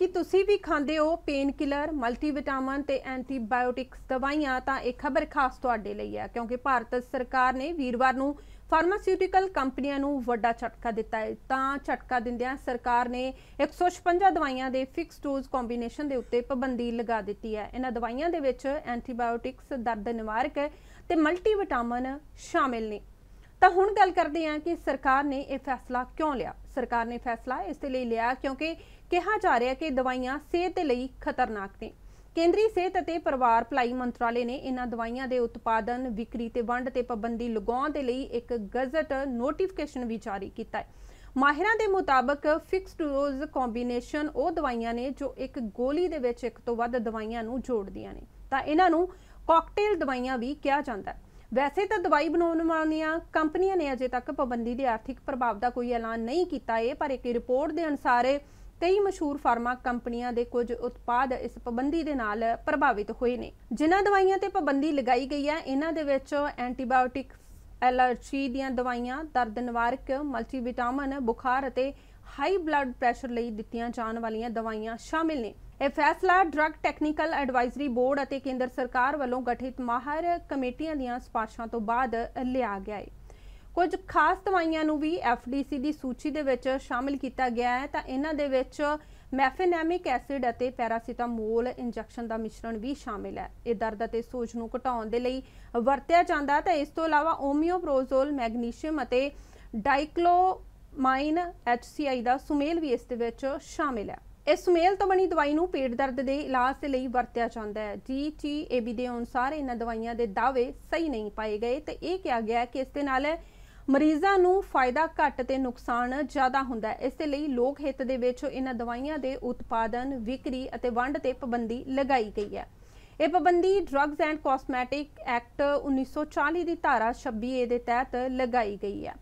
ਕਿ ਤੁਸੀਂ ਵੀ ਖਾਂਦੇ ਹੋ ਪੇਨ ਕਿਲਰ ਮਲਟੀਵਿਟਾਮਿਨ ਤੇ ਐਂਟੀਬਾਇਓਟਿਕਸ ਦਵਾਈਆਂ ਤਾਂ ਇਹ ਖਬਰ ਖਾਸ ਤੁਹਾਡੇ ਲਈ ਹੈ ਕਿਉਂਕਿ ਭਾਰਤ ਸਰਕਾਰ ਨੇ ਵੀਰਵਾਰ ਨੂੰ ਫਾਰਮਾਸਿਊਟੀਕਲ ਕੰਪਨੀਆਂ ਨੂੰ ਵੱਡਾ ਝਟਕਾ ਦਿੱਤਾ ਹੈ ਤਾਂ ਝਟਕਾ ਦਿੰਦਿਆਂ ਸਰਕਾਰ ਨੇ 156 ਦਵਾਈਆਂ ਦੇ ਫਿਕਸ ਡੋਜ਼ ਕੰਬੀਨੇਸ਼ਨ ਦੇ ਉੱਤੇ ਪਾਬੰਦੀ ਲਗਾ ਦਿੱਤੀ ਹੈ ਇਹਨਾਂ ਦਵਾਈਆਂ ਦੇ ਵਿੱਚ ਐਂਟੀਬਾਇਓਟਿਕਸ ਦਰਦ ਨਿਵਾਰਕ ਤੇ ਮਲਟੀਵਿਟਾਮਿਨ ਸ਼ਾਮਿਲ ਨੇ ਤਾਂ ਹੁਣ ਗੱਲ ਕਰਦੇ ਹਾਂ ਕਿ ਸਰਕਾਰ ਨੇ ਇਹ ਫੈਸਲਾ ਕਿਉਂ ਲਿਆ ਸਰਕਾਰ ਨੇ ਫੈਸਲਾ ਇਸ ਲਈ ਲਿਆ ਕਿਉਂਕਿ ਕਿਹਾ ਜਾ ਰਿਹਾ ਕਿ ਦਵਾਈਆਂ ਸਿਹਤ ਲਈ ਖਤਰਨਾਕ ਨੇ ਕੇਂਦਰੀ ਸਿਹਤ ਅਤੇ ਪਰਿਵਾਰ ਭਲਾਈ ਮੰਤਰਾਲੇ ਨੇ ਇਹਨਾਂ ਦਵਾਈਆਂ ਦੇ ਉਤਪਾਦਨ, ਵਿਕਰੀ ਤੇ ਵੰਡ ਤੇ ਪਾਬੰਦੀ ਲਗਾਉਣ ਦੇ ਲਈ ਇੱਕ ਗਜ਼ਟ ਨੋਟੀਫਿਕੇਸ਼ਨ ਵੀ ਜਾਰੀ ਕੀਤਾ ਹੈ। ਮਾਹਿਰਾਂ ਦੇ ਮੁਤਾਬਕ ਫਿਕਸਡ ਡੋਜ਼ ਕੰਬੀਨੇਸ਼ਨ ਉਹ ਦਵਾਈਆਂ ਨੇ ਜੋ ਇੱਕ ਗੋਲੀ ਦੇ ਵਿੱਚ ਇੱਕ ਤੋਂ ਵੱਧ ਦਵਾਈਆਂ ਨੂੰ ਜੋੜਦੀਆਂ ਨੇ ਤਾਂ ਇਹਨਾਂ ਨੂੰ ਕਾਕਟੇਲ ਦਵਾਈਆਂ ਵੀ ਕਿਹਾ ਜਾਂਦਾ ਹੈ ਵੈਸੇ ਤਾਂ ਦਵਾਈ ਬਣਾਉਣ ਵਾਲੀਆਂ ਕੰਪਨੀਆਂ ਨੇ ਅਜੇ ਤੱਕ ਪਾਬੰਦੀ ਦੇ ਆਰਥਿਕ ਪ੍ਰਭਾਵ ਦਾ ਕੋਈ ਐਲਾਨ ਨਹੀਂ ਕੀਤਾ ਹੈ ਪਰ ਇੱਕ ਰਿਪੋਰਟ ਦੇ ਅਨੁਸਾਰ ਕਈ ਮਸ਼ਹੂਰ ਫਾਰਮਾ ਕੰਪਨੀਆਂ ਦੇ ਕੁਝ ਉਤਪਾਦ ਇਸ ਪਾਬੰਦੀ ਦੇ ਨਾਲ ਪ੍ਰਭਾਵਿਤ ਹੋਏ ਨੇ ਜਿਨ੍ਹਾਂ ਦਵਾਈਆਂ ਤੇ ਪਾਬੰਦੀ ਲਗਾਈ ਗਈ ਹੈ ਇਹਨਾਂ ਦੇ ਵਿੱਚ ਐਂਟੀਬਾਇਓਟਿਕ ਐਲਰਜੀ ਦੀਆਂ ਦਵਾਈਆਂ ਦਰਦ ਨਿਵਾਰਕ ਮਲਟੀਵਿਟਾਮਿਨ ਬੁਖਾਰ ਅਤੇ ਹਾਈ ਬਲੱਡ ਪ੍ਰੈਸ਼ਰ ਲਈ ਦਿੱਤੀਆਂ ਜਾਣ ਵਾਲੀਆਂ ਦਵਾਈਆਂ ਸ਼ਾਮਿਲ ਨੇ ਇਹ ਫੈਸਲਾ ਡਰੱਗ ਟੈਕਨੀਕਲ ਐਡਵਾਈਜ਼ਰੀ ਬੋਰਡ ਅਤੇ ਕੇਂਦਰ ਸਰਕਾਰ ਵੱਲੋਂ ਗਠਿਤ ਮਾਹਰ ਕਮੇਟੀਆਂ ਦੀਆਂ ਸਿਫਾਰਸ਼ਾਂ ਤੋਂ ਬਾਅਦ ਲਿਆ ਗਿਆ ਹੈ ਕੁਝ ਖਾਸ ਦਵਾਈਆਂ ਨੂੰ ਵੀ ਐਫਡੀਸੀ ਦੀ ਸੂਚੀ ਦੇ ਵਿੱਚ ਸ਼ਾਮਿਲ ਕੀਤਾ ਗਿਆ ਹੈ ਤਾਂ ਇਹਨਾਂ ਦੇ ਵਿੱਚ ਮੈਫੇਨੈਮਿਕ ਐਸਿਡ ਅਤੇ ਪੈਰਾਸੀਟਾਮੋਲ ਇੰਜੈਕਸ਼ਨ ਦਾ ਮਿਸ਼ਰਣ ਵੀ ਸ਼ਾਮਿਲ ਹੈ ਇਹ ਦਰਦ ਅਤੇ ਸੋਜ ਨੂੰ ਘਟਾਉਣ ਦੇ ਲਈ ਵਰਤਿਆ ਜਾਂਦਾ ਹੈ ਤਾਂ ਇਸ ਤੋਂ ਇਲਾਵਾ ਓਮਿਓਪ੍ਰੋਜ਼ੋਲ ਮੈਗਨੀਸ਼ੀਅਮ ਅਤੇ ਡਾਈਕਲੋਮਾਈਨ ਐਚਸੀਆਈ ਦਾ ਸੁਮੇਲ ਵੀ ਇਸ ਦੇ ਵਿੱਚ ਸ਼ਾਮਿਲ ਹੈ ਇਸ ਮੇਲ ਤੋਂ ਬਣੀ ਦਵਾਈ ਨੂੰ ਪੇਟ ਦਰਦ ਦੇ ਇਲਾਜ ਦੇ ਲਈ ਵਰਤਿਆ ਜਾਂਦਾ ਹੈ ਜੀਟੀਏਬੀ ਦੇ ਅਨੁਸਾਰ ਇਹਨਾਂ ਦਵਾਈਆਂ ਦੇ ਦਾਅਵੇ ਸਹੀ ਨਹੀਂ ਪਾਏ ਗਏ ਤੇ ਇਹ ਕਿਹਾ ਗਿਆ ਕਿ ਇਸ ਦੇ ਨਾਲ ਮਰੀਜ਼ਾਂ ਨੂੰ ਫਾਇਦਾ ਘੱਟ ਤੇ ਨੁਕਸਾਨ ਜ਼ਿਆਦਾ ਹੁੰਦਾ ਹੈ ਇਸ ਦੇ ਲਈ ਲੋਕ ਹਿੱਤ ਦੇ ਵਿੱਚ ਇਹਨਾਂ ਦਵਾਈਆਂ ਦੇ ਉਤਪਾਦਨ ਵਿਕਰੀ ਅਤੇ ਵੰਡ ਤੇ ਪਾਬੰਦੀ ਲਗਾਈ ਗਈ ਹੈ ਇਹ ਪਾਬੰਦੀ ਡਰੱਗਸ ਐਂਡ ਕਾਸਮੈਟਿਕ ਐਕਟ 1940 ਦੀ ਧਾਰਾ 26 ਦੇ ਤਹਿਤ ਲਗਾਈ ਗਈ ਹੈ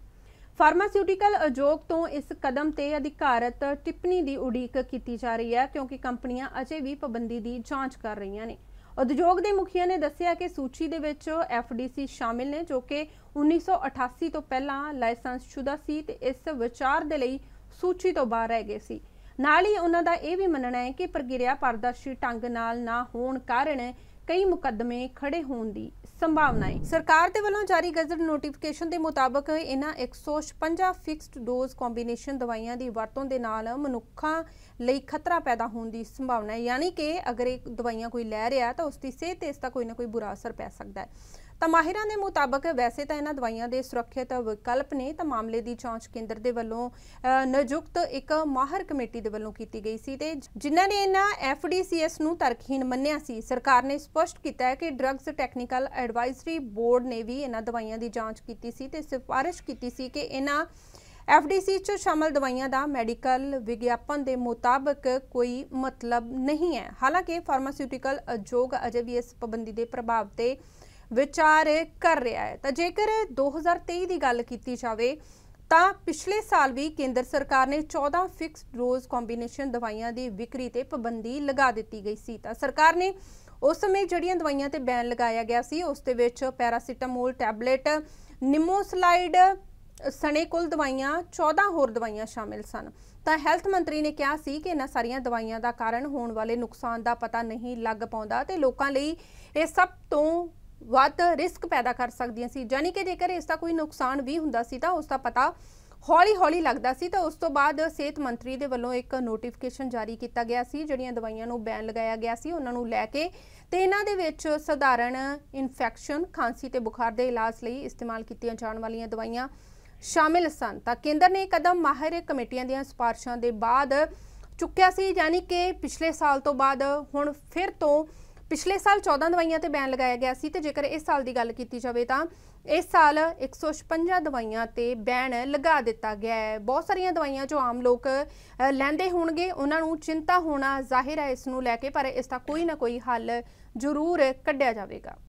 ਫਾਰਮਾਸਿਊਟੀਕਲ ਉਦਯੋਗ ਤੋਂ ਇਸ ਕਦਮ ਤੇ ਅਧਿਕਾਰਤ ਟਿੱਪਣੀ ਦੀ ਉਡੀਕ ਕੀਤੀ ਜਾ ਰਹੀ ਹੈ ਕਿਉਂਕਿ ਕੰਪਨੀਆਂ ਅਜੇ ਵੀ ਪਾਬੰਦੀ ਦੀ ਜਾਂਚ ਕਰ ਰਹੀਆਂ ਨੇ ਉਦਯੋਗ ਦੇ ਮੁਖੀਆਂ ਨੇ ਦੱਸਿਆ ਕਿ ਸੂਚੀ ਦੇ ਵਿੱਚ ਐਫਡੀਸੀ ਸ਼ਾਮਿਲ ਨੇ ਜੋ ਕਿ 1988 ਤੋਂ ਪਹਿਲਾਂ ਸ਼ੁਦਾ ਸੀ ਤੇ ਇਸ ਵਿਚਾਰ ਦੇ ਲਈ ਸੂਚੀ ਤੋਂ ਬਾਹਰ ਰਹਿ ਗਏ ਸੀ ਨਾਲ ਹੀ ਉਹਨਾਂ ਦਾ ਇਹ ਵੀ ਮੰਨਣਾ ਹੈ ਕਿ ਪ੍ਰਕਿਰਿਆ ਪਾਰਦਰਸ਼ੀ ਢੰਗ ਨਾਲ ਨਾ ਹੋਣ ਕਾਰਨ ਕਈ ਮੁਕੱਦਮੇ ਖੜੇ ਹੋਣ ਦੀ ਸੰਭਾਵਨਾ ਹੈ ਸਰਕਾਰ ਦੇ ਵੱਲੋਂ ਜਾਰੀ ਗਜ਼ਟ ਨੋਟੀਫਿਕੇਸ਼ਨ ਦੇ ਮੁਤਾਬਕ ਇਹਨਾਂ 156 ਫਿਕਸਡ ਡੋਜ਼ ਕੰਬੀਨੇਸ਼ਨ ਦਵਾਈਆਂ ਦੀ ਵਰਤੋਂ ਦੇ ਨਾਲ ਮਨੁੱਖਾਂ ਲਈ ਖਤਰਾ ਪੈਦਾ ਹੋਣ ਦੀ ਸੰਭਾਵਨਾ ਹੈ ਯਾਨੀ ਕਿ ਅਗਰ ਇਹ ਦਵਾਈਆਂ ਕੋਈ ਲੈ ਰਿਹਾ ਤਾਂ ਉਸ ਦੀ ਸਿਹਤ ਤੇ ਇਸ ਦਾ ਕੋਈ ਨਾ ਕੋਈ ਬੁਰਾ ਅਸਰ ਪੈ ਸਕਦਾ ਹੈ ਤਾਂ ਮਾਹਿਰਾਂ ਦੇ ਮੁਤਾਬਕ ਵੈਸੇ ਤਾਂ ਇਹਨਾਂ ਦਵਾਈਆਂ ਦੇ ਸੁਰੱਖਿਅਤ ਵਿਕਲਪ ਨੇ ਤਾਂ ਮਾਮਲੇ ਦੀ ਜਾਂਚ ਕੇਂਦਰ ਦੇ ਵੱਲੋਂ ਨਿਯੁਕਤ ਇੱਕ ਮਾਹਰ ਕਮੇਟੀ ਦੇ ਵੱਲੋਂ ਕੀਤੀ ਗਈ ਸੀ ਤੇ ਜਿਨ੍ਹਾਂ ਨੇ ਇਹਨਾਂ ਐਫਡੀਸੀਐਸ ਨੂੰ ਤਰਕਹੀਣ ਮੰਨਿਆ ਸੀ ਸਰਕਾਰ ਨੇ ਸਪਸ਼ਟ ਕੀਤਾ ਹੈ ਕਿ ਡਰੱਗਸ ਟੈਕਨੀਕਲ ਐਡਵਾਈਜ਼ਰੀ ਬੋਰਡ ਨੇ ਵੀ ਇਹਨਾਂ ਦਵਾਈਆਂ ਦੀ ਜਾਂਚ ਕੀਤੀ ਸੀ ਤੇ ਸਿਫਾਰਿਸ਼ ਕੀਤੀ ਸੀ ਕਿ ਇਹਨਾਂ ਐਫਡੀਸੀ 'ਚ ਸ਼ਾਮਲ ਦਵਾਈਆਂ ਦਾ ਮੈਡੀਕਲ ਵਿਗਿਆਪਨ ਦੇ ਮੁਤਾਬਕ ਕੋਈ ਮਤਲਬ ਨਹੀਂ ਹੈ ਹਾਲਾਂਕਿ ਫਾਰਮਾਸਿਊਟੀਕਲ ਅਜੋਗ ਅਜੇ ਵੀ ਇਸ ਪਾਬੰਦੀ ਦੇ ਪ੍ਰਭਾਵ ਤੇ ਵਿਚਾਰ ਕਰ ਰਿਹਾ ਹੈ ਤਾਂ ਜੇਕਰ 2023 ਦੀ ਗੱਲ ਕੀਤੀ ਜਾਵੇ ਤਾਂ ਪਿਛਲੇ ਸਾਲ ਵੀ ਕੇਂਦਰ ਸਰਕਾਰ ਨੇ 14 ਫਿਕਸਡ ਡੋਜ਼ ਕੰਬੀਨੇਸ਼ਨ ਦਵਾਈਆਂ ਦੀ ਵਿਕਰੀ ਤੇ ਪਾਬੰਦੀ ਲਗਾ ਦਿੱਤੀ ਗਈ ਸੀ ਤਾਂ ਸਰਕਾਰ ਨੇ ਉਸ ਸਮੇਂ ਜਿਹੜੀਆਂ ਦਵਾਈਆਂ ਤੇ ਬੈਨ ਲਗਾਇਆ ਗਿਆ ਸੀ ਉਸ ਦੇ ਵਿੱਚ ਪੈਰਾਸੀਟਾਮੋਲ ਟੈਬਲੇਟ ਨਿਮੋਸਲਾਈਡ ਸਣੇ ਕੁੱਲ ਦਵਾਈਆਂ 14 ਹੋਰ ਦਵਾਈਆਂ ਸ਼ਾਮਿਲ ਸਨ ਤਾਂ ਹੈਲਥ ਮੰਤਰੀ ਨੇ ਕਿਹਾ ਸੀ ਕਿ ਇਹਨਾਂ ਸਾਰੀਆਂ ਦਵਾਈਆਂ ਦਾ ਕਾਰਨ ਹੋਣ ਵਾਲੇ ਨੁਕਸਾਨ ਦਾ ਪਤਾ ਨਹੀਂ ਲੱਗ ਪਾਉਂਦਾ ਤੇ ਲੋਕਾਂ ਲਈ ਇਹ ਸਭ ਤੋਂ ਵੱਧ ਰਿਸਕ ਪੈਦਾ ਕਰ ਸਕਦੀਆਂ ਸੀ ਜਾਨੀ ਕਿ ਜੇਕਰ ਇਸ ਦਾ ਕੋਈ ਨੁਕਸਾਨ ਵੀ ਹੁੰਦਾ ਸੀ ਤਾਂ ਉਸ ਦਾ ਪਤਾ ਹੌਲੀ-ਹੌਲੀ ਲੱਗਦਾ ਸੀ ਤਾਂ ਉਸ ਤੋਂ ਬਾਅਦ ਸਿਹਤ ਮੰਤਰੀ ਦੇ ਵੱਲੋਂ ਇੱਕ ਨੋਟੀਫਿਕੇਸ਼ਨ ਜਾਰੀ ਕੀਤਾ ਗਿਆ ਸੀ ਜਿਹੜੀਆਂ ਦਵਾਈਆਂ ਨੂੰ ਬੈਨ ਲਗਾਇਆ ਗਿਆ ਸੀ ਉਹਨਾਂ ਨੂੰ ਲੈ ਕੇ ਤੇ ਇਹਨਾਂ ਦੇ ਵਿੱਚ ਸਧਾਰਨ ਇਨਫੈਕਸ਼ਨ ਖਾਂਸੀ ਤੇ ਬੁਖਾਰ ਦੇ ਇਲਾਜ ਲਈ ਇਸਤੇਮਾਲ ਕੀਤੀਆਂ ਜਾਣ ਵਾਲੀਆਂ ਦਵਾਈਆਂ ਸ਼ਾਮਿਲ ਸਨ ਤਾਂ ਕੇਂਦਰ ਨੇ ਕਦਮ ਮਾਹਿਰ ਕਮੇਟੀਆਂ ਦੀਆਂ ਸਿਫਾਰਸ਼ਾਂ ਦੇ ਬਾਅਦ ਚੁੱਕਿਆ ਸੀ ਯਾਨੀ ਕਿ ਪਿਛਲੇ ਸਾਲ ਤੋਂ ਬਾਅਦ ਹੁਣ ਫਿਰ ਤੋਂ ਪਿਛਲੇ ਸਾਲ 14 ਦਵਾਈਆਂ ਤੇ ਬੈਨ ਲਗਾਇਆ ਗਿਆ ਸੀ ਤੇ ਜੇਕਰ ਇਸ ਸਾਲ ਦੀ ਗੱਲ ਕੀਤੀ ਜਾਵੇ ਤਾਂ ਇਸ ਸਾਲ 156 ਦਵਾਈਆਂ ਤੇ ਬੈਨ ਲਗਾ ਦਿੱਤਾ ਗਿਆ ਹੈ ਬਹੁਤ ਸਾਰੀਆਂ ਦਵਾਈਆਂ ਜੋ ਆਮ ਲੋਕ ਲੈਂਦੇ ਹੋਣਗੇ ਉਹਨਾਂ ਨੂੰ ਚਿੰਤਾ ਹੋਣਾ ਜ਼ਾਹਿਰ ਹੈ ਇਸ ਨੂੰ ਲੈ ਕੇ ਪਰ ਇਸ ਦਾ ਕੋਈ ਨਾ ਕੋਈ ਹੱਲ ਜ਼ਰੂਰ ਕੱਢਿਆ ਜਾਵੇਗਾ